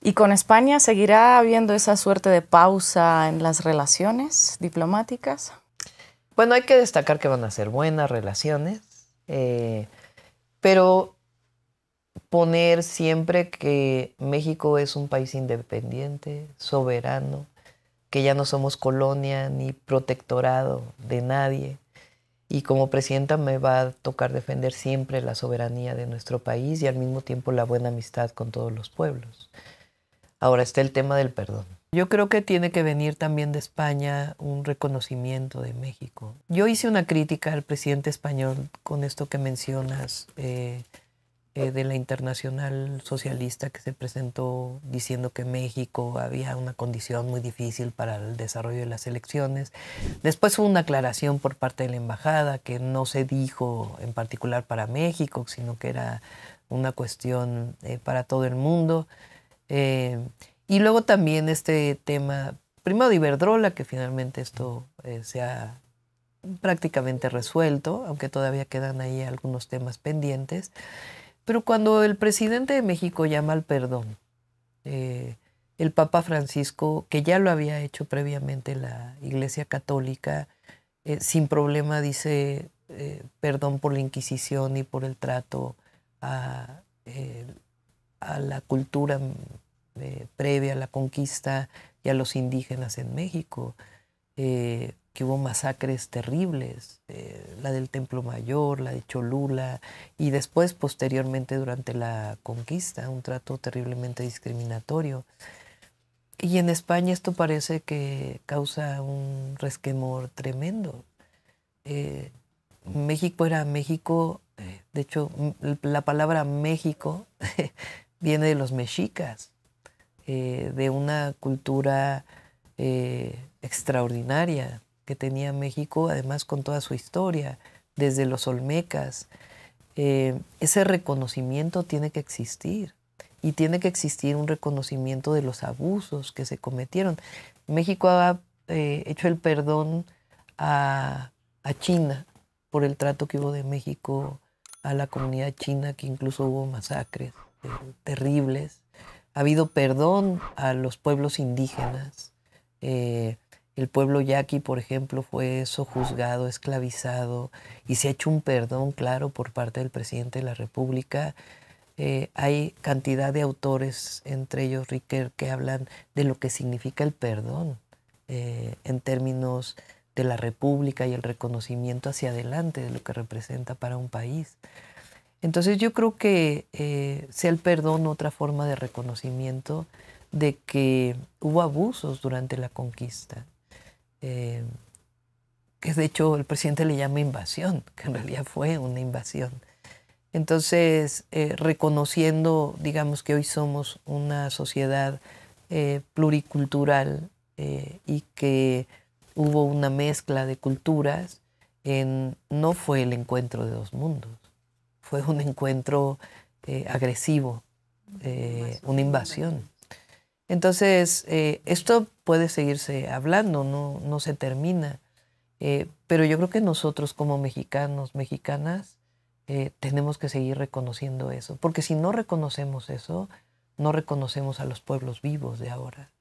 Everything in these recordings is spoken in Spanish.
¿Y con España seguirá habiendo esa suerte de pausa en las relaciones diplomáticas? Bueno, hay que destacar que van a ser buenas relaciones, eh, pero poner siempre que México es un país independiente, soberano, que ya no somos colonia ni protectorado de nadie. Y como presidenta me va a tocar defender siempre la soberanía de nuestro país y al mismo tiempo la buena amistad con todos los pueblos. Ahora está el tema del perdón. Yo creo que tiene que venir también de España un reconocimiento de México. Yo hice una crítica al presidente español con esto que mencionas eh, eh, de la internacional socialista que se presentó diciendo que México había una condición muy difícil para el desarrollo de las elecciones. Después hubo una aclaración por parte de la embajada que no se dijo en particular para México, sino que era una cuestión eh, para todo el mundo. Eh, y luego también este tema, primero de Iberdrola, que finalmente esto eh, se ha prácticamente resuelto, aunque todavía quedan ahí algunos temas pendientes. Pero cuando el presidente de México llama al perdón, eh, el Papa Francisco, que ya lo había hecho previamente la Iglesia Católica, sin problema dice perdón por la Inquisición y por el trato a, a la cultura eh, previa a la conquista y a los indígenas en México, eh, que hubo masacres terribles, eh, la del Templo Mayor, la de Cholula, y después, posteriormente, durante la conquista, un trato terriblemente discriminatorio. Y en España esto parece que causa un resquemor tremendo. México era México, de hecho la palabra México viene de los mexicas, eh, de una cultura eh, extraordinaria que tenía México, además con toda su historia, desde los olmecas. Eh, ese reconocimiento tiene que existir y tiene que existir un reconocimiento de los abusos que se cometieron. México ha hecho el perdón a, China por el trato que hubo de México a la comunidad china, que incluso hubo masacres terribles ha habido perdón a los pueblos indígenas. Eh, el pueblo yaqui, por ejemplo, fue sojuzgado, esclavizado, y se ha hecho un perdón claro por parte del presidente de la República. Eh, hay cantidad de autores, entre ellos Ricker, que hablan de lo que significa el perdón eh, en términos de la República y el reconocimiento hacia adelante de lo que representa para un país. Entonces yo creo que eh, sea el perdón otra forma de reconocimiento de que hubo abusos durante la conquista, eh, que de hecho el presidente le llama invasión, que en realidad fue una invasión. Entonces, eh, reconociendo, digamos, que hoy somos una sociedad pluricultural y que hubo una mezcla de culturas, no fue el encuentro de dos mundos fue un encuentro eh, agresivo, eh, una invasión. Entonces, eh, esto puede seguirse hablando, no, no se termina, pero yo creo que nosotros como mexicanos, mexicanas, tenemos que seguir reconociendo eso, porque si no reconocemos eso, no reconocemos a los pueblos vivos de ahora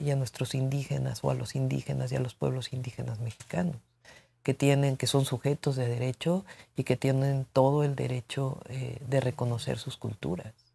y a nuestros indígenas o a los indígenas y a los pueblos indígenas mexicanos que tienen, que son sujetos de derecho y que tienen todo el derecho eh, de reconocer sus culturas.